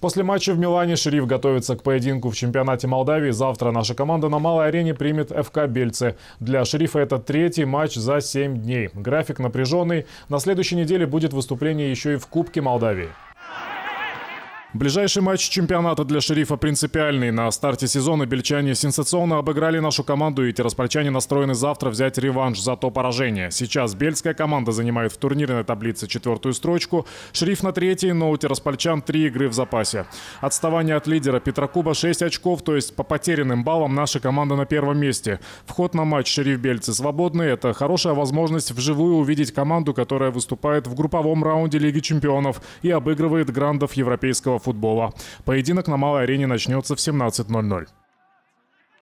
После матча в Милане «Шериф» готовится к поединку в чемпионате Молдавии. Завтра наша команда на малой арене примет ФК «Бельце». Для «Шерифа» это третий матч за 7 дней. График напряженный. На следующей неделе будет выступление еще и в Кубке Молдавии. Ближайший матч чемпионата для «Шерифа» принципиальный. На старте сезона бельчане сенсационно обыграли нашу команду, и терраспольчане настроены завтра взять реванш за то поражение. Сейчас бельская команда занимает в турнирной таблице четвертую строчку, «Шериф» на третьей, но у терраспольчан три игры в запасе. Отставание от лидера Петра Куба 6 очков, то есть по потерянным баллам наша команда на первом месте. Вход на матч «Шериф» бельцы свободный. Это хорошая возможность вживую увидеть команду, которая выступает в групповом раунде Лиги чемпионов и обыгрывает грандов европейского футбола. Поединок на малой арене начнется в 17.00.